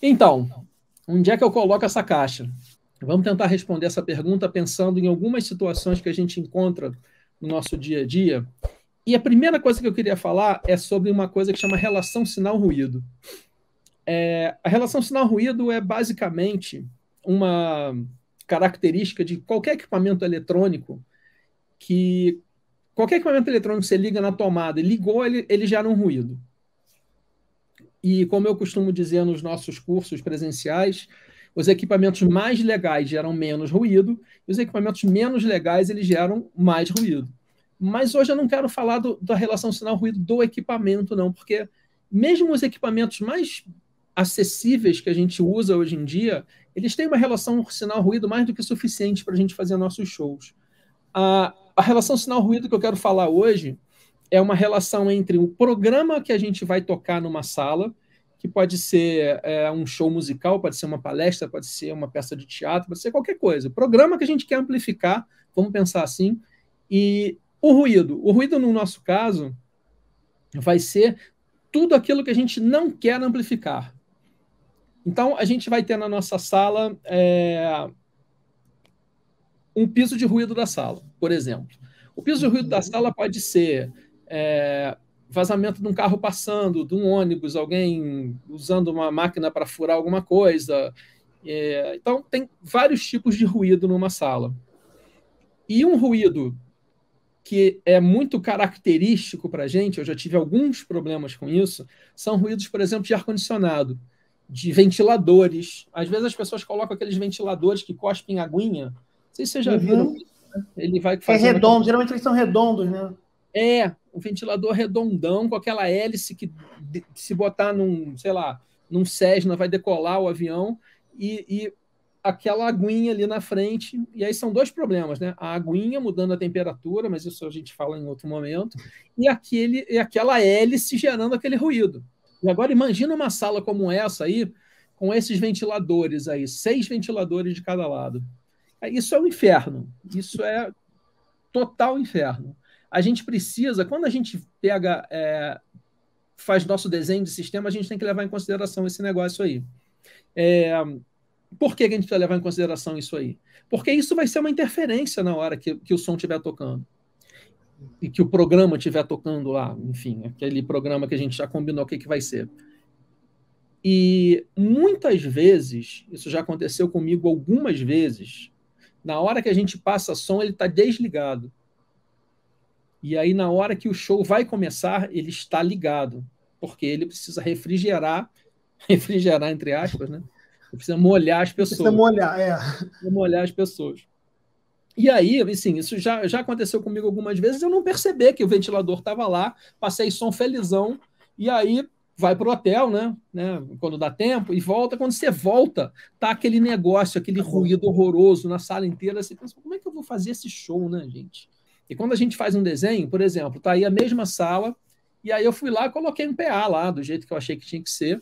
Então, onde é que eu coloco essa caixa? Vamos tentar responder essa pergunta pensando em algumas situações que a gente encontra no nosso dia a dia. E a primeira coisa que eu queria falar é sobre uma coisa que chama relação sinal-ruído. É, a relação sinal-ruído é basicamente uma característica de qualquer equipamento eletrônico que qualquer equipamento eletrônico que você liga na tomada e ligou, ele, ele gera um ruído. E como eu costumo dizer nos nossos cursos presenciais, os equipamentos mais legais geram menos ruído, e os equipamentos menos legais eles geram mais ruído. Mas hoje eu não quero falar do, da relação sinal-ruído do equipamento, não, porque mesmo os equipamentos mais acessíveis que a gente usa hoje em dia, eles têm uma relação sinal-ruído mais do que suficiente para a gente fazer nossos shows. A, a relação sinal-ruído que eu quero falar hoje é uma relação entre o programa que a gente vai tocar numa sala, que pode ser é, um show musical, pode ser uma palestra, pode ser uma peça de teatro, pode ser qualquer coisa. O programa que a gente quer amplificar, vamos pensar assim, e o ruído. O ruído, no nosso caso, vai ser tudo aquilo que a gente não quer amplificar. Então, a gente vai ter na nossa sala é, um piso de ruído da sala, por exemplo. O piso de ruído da sala pode ser é, vazamento de um carro passando, de um ônibus, alguém usando uma máquina para furar alguma coisa. É, então, tem vários tipos de ruído numa sala. E um ruído que é muito característico para a gente, eu já tive alguns problemas com isso, são ruídos, por exemplo, de ar-condicionado, de ventiladores. Às vezes as pessoas colocam aqueles ventiladores que cospem aguinha. Não sei se vocês já uhum. viram. Né? Ele vai É redondo, aquele... geralmente eles são redondos, né? É, um ventilador redondão com aquela hélice que se botar num, sei lá, num Cessna vai decolar o avião e, e aquela aguinha ali na frente. E aí são dois problemas, né? A aguinha mudando a temperatura, mas isso a gente fala em outro momento, e, aquele, e aquela hélice gerando aquele ruído. E agora imagina uma sala como essa aí, com esses ventiladores aí, seis ventiladores de cada lado. Isso é um inferno. Isso é total inferno a gente precisa, quando a gente pega, é, faz nosso desenho de sistema, a gente tem que levar em consideração esse negócio aí. É, por que a gente precisa levar em consideração isso aí? Porque isso vai ser uma interferência na hora que, que o som estiver tocando. E que o programa estiver tocando lá, enfim, aquele programa que a gente já combinou o que, que vai ser. E muitas vezes, isso já aconteceu comigo algumas vezes, na hora que a gente passa som, ele está desligado. E aí, na hora que o show vai começar, ele está ligado, porque ele precisa refrigerar refrigerar, entre aspas, né? Ele precisa molhar as pessoas. Precisa molhar, é. Precisa molhar as pessoas. E aí, assim, isso já, já aconteceu comigo algumas vezes, eu não percebi que o ventilador estava lá, passei som felizão, e aí vai para o hotel, né, né? Quando dá tempo, e volta. Quando você volta, tá aquele negócio, aquele tá ruído horroroso na sala inteira. Você pensa, como é que eu vou fazer esse show, né, gente? E quando a gente faz um desenho, por exemplo, tá aí a mesma sala, e aí eu fui lá e coloquei um PA lá, do jeito que eu achei que tinha que ser.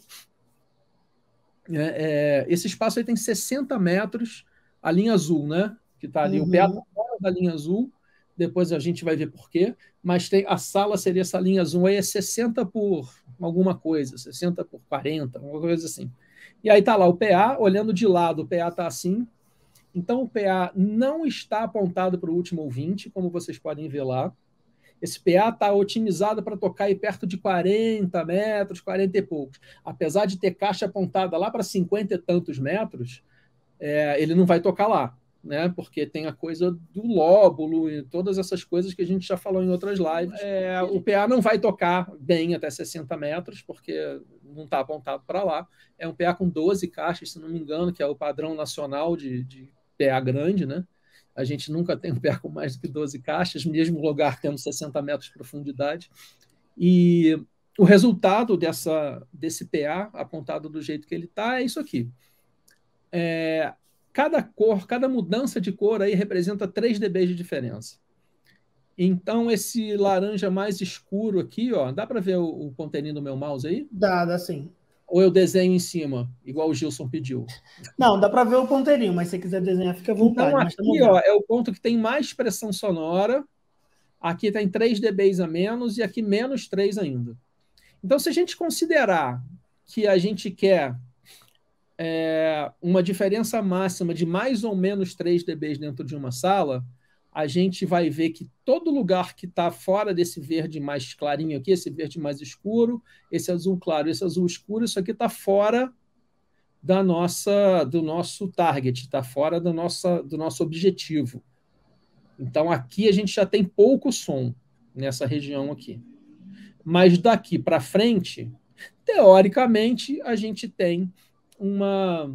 É, é, esse espaço aí tem 60 metros, a linha azul, né? Que tá ali, uhum. o PA tá fora da linha azul, depois a gente vai ver por quê. mas tem a sala seria essa linha azul aí, é 60 por alguma coisa, 60 por 40, alguma coisa assim. E aí tá lá o PA, olhando de lado, o PA tá assim, então, o PA não está apontado para o último ouvinte, como vocês podem ver lá. Esse PA está otimizado para tocar aí perto de 40 metros, 40 e poucos. Apesar de ter caixa apontada lá para 50 e tantos metros, é, ele não vai tocar lá, né? Porque tem a coisa do lóbulo e todas essas coisas que a gente já falou em outras lives. É, o PA não vai tocar bem até 60 metros, porque não está apontado para lá. É um PA com 12 caixas, se não me engano, que é o padrão nacional de, de PA grande, né? A gente nunca tem um PA com mais do que 12 caixas, mesmo lugar tendo 60 metros de profundidade. E o resultado dessa, desse PA, apontado do jeito que ele está, é isso aqui. É, cada cor, cada mudança de cor aí representa 3 dB de diferença. Então, esse laranja mais escuro aqui, ó, dá para ver o, o do meu mouse aí? Dá, dá sim. Ou eu desenho em cima, igual o Gilson pediu? Não, dá para ver o ponteirinho, mas se quiser desenhar, fica à então, vontade. Então, aqui ó, é o ponto que tem mais pressão sonora. Aqui tem 3 dBs a menos e aqui menos 3 ainda. Então, se a gente considerar que a gente quer é, uma diferença máxima de mais ou menos 3 dBs dentro de uma sala, a gente vai ver que todo lugar que está fora desse verde mais clarinho aqui, esse verde mais escuro, esse azul claro, esse azul escuro, isso aqui está fora da nossa, do nosso target, está fora da nossa, do nosso objetivo. Então aqui a gente já tem pouco som nessa região aqui. Mas daqui para frente, teoricamente, a gente tem uma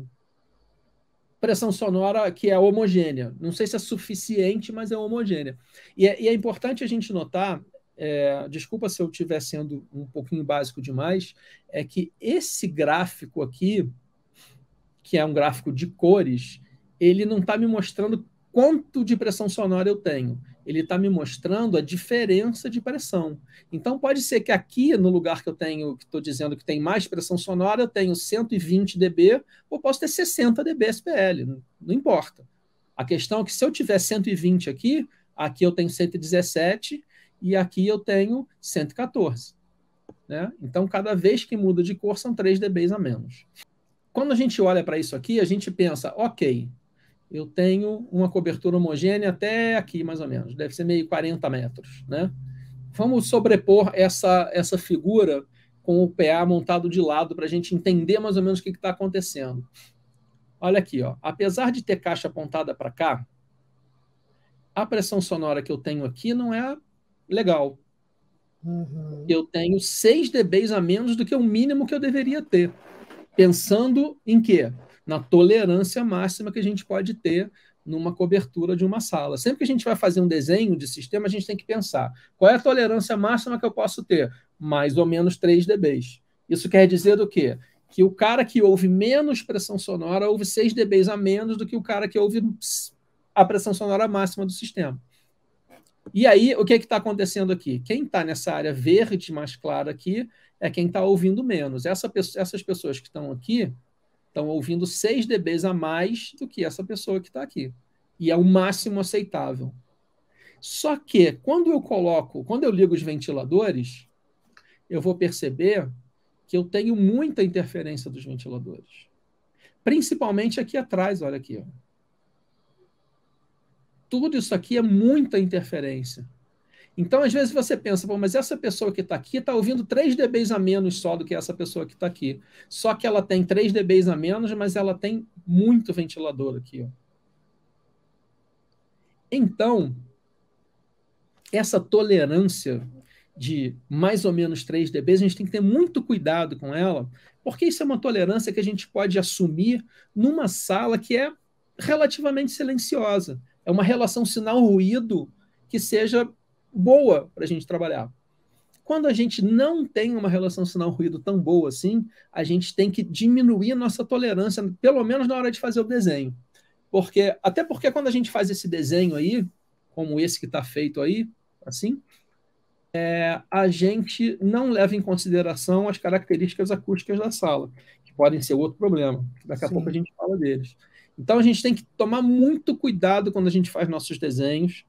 pressão sonora que é homogênea. Não sei se é suficiente, mas é homogênea. E é, e é importante a gente notar, é, desculpa se eu estiver sendo um pouquinho básico demais, é que esse gráfico aqui, que é um gráfico de cores, ele não está me mostrando quanto de pressão sonora eu tenho ele está me mostrando a diferença de pressão. Então, pode ser que aqui, no lugar que eu tenho, que estou dizendo que tem mais pressão sonora, eu tenho 120 dB, ou posso ter 60 dB SPL, não, importa. A questão é que se eu tiver 120 aqui, aqui eu tenho 117 e aqui eu tenho 114. Né? Então, cada vez que muda de cor, são 3 dB a menos. Quando a gente olha para isso aqui, a gente pensa, ok, eu tenho uma cobertura homogênea até aqui, mais ou menos, deve ser meio 40 metros. Né? Vamos sobrepor essa, essa figura com o PA montado de lado para a gente entender mais ou menos o que está acontecendo. Olha aqui, ó. apesar de ter caixa apontada para cá, a pressão sonora que eu tenho aqui não é legal. Uhum. Eu tenho 6 dBs a menos do que o mínimo que eu deveria ter. Pensando em quê? na tolerância máxima que a gente pode ter numa cobertura de uma sala. Sempre que a gente vai fazer um desenho de sistema, a gente tem que pensar qual é a tolerância máxima que eu posso ter? Mais ou menos 3 dBs. Isso quer dizer do quê? Que o cara que ouve menos pressão sonora ouve 6 dBs a menos do que o cara que ouve a pressão sonora máxima do sistema. E aí, o que é está acontecendo aqui? Quem está nessa área verde mais clara aqui é quem está ouvindo menos. Essa, essas pessoas que estão aqui estão ouvindo 6 dBs a mais do que essa pessoa que está aqui. E é o máximo aceitável. Só que quando eu coloco, quando eu ligo os ventiladores, eu vou perceber que eu tenho muita interferência dos ventiladores. Principalmente aqui atrás, olha aqui. Tudo isso aqui é muita interferência. Então, às vezes você pensa, mas essa pessoa que está aqui está ouvindo 3 dBs a menos só do que essa pessoa que está aqui. Só que ela tem 3 dBs a menos, mas ela tem muito ventilador aqui. Ó. Então, essa tolerância de mais ou menos 3 dBs, a gente tem que ter muito cuidado com ela, porque isso é uma tolerância que a gente pode assumir numa sala que é relativamente silenciosa. É uma relação sinal-ruído que seja boa para a gente trabalhar. Quando a gente não tem uma relação sinal-ruído tão boa assim, a gente tem que diminuir nossa tolerância, pelo menos na hora de fazer o desenho. Porque, até porque quando a gente faz esse desenho aí, como esse que está feito aí, assim, é, a gente não leva em consideração as características acústicas da sala, que podem ser outro problema. Daqui a Sim. pouco a gente fala deles. Então a gente tem que tomar muito cuidado quando a gente faz nossos desenhos,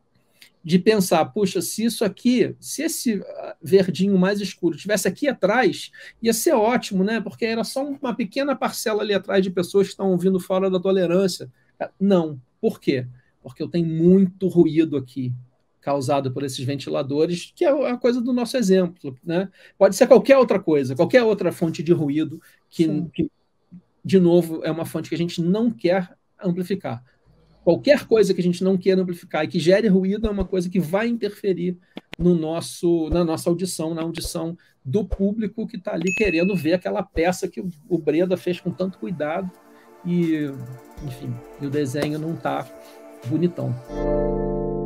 de pensar, puxa, se isso aqui, se esse ah, verdinho mais escuro tivesse aqui atrás, ia ser ótimo, né? Porque era só uma pequena parcela ali atrás de pessoas que estão ouvindo fora da tolerância. É, não. Por quê? Porque eu tenho muito ruído aqui causado por esses ventiladores, que é, é a coisa do nosso exemplo, né? Pode ser qualquer outra coisa, qualquer outra fonte de ruído que, que de novo, é uma fonte que a gente não quer amplificar qualquer coisa que a gente não queira amplificar e que gere ruído é uma coisa que vai interferir no nosso, na nossa audição, na audição do público que está ali querendo ver aquela peça que o Breda fez com tanto cuidado e, enfim, e o desenho não está bonitão.